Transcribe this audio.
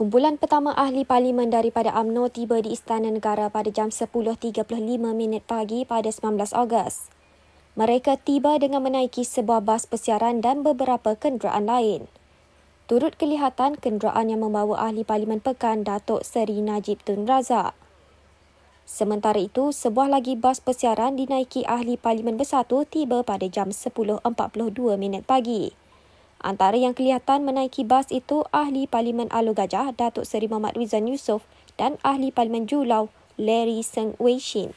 Kumpulan pertama ahli parlimen daripada AMNO tiba di Istana Negara pada jam 10.35 minit pagi pada 19 Ogos. Mereka tiba dengan menaiki sebuah bas persiaran dan beberapa kenderaan lain. Turut kelihatan kenderaan yang membawa ahli parlimen pekan Datuk Seri Najib Tun Razak. Sementara itu, sebuah lagi bas persiaran dinaiki ahli parlimen bersatu tiba pada jam 10.42 minit pagi. Antara yang kelihatan menaiki bas itu Ahli Parlimen Alu Gajah, Datuk Seri Muhammad Rizan Yusof dan Ahli Parlimen Julau, Larry Seng Wei Shin.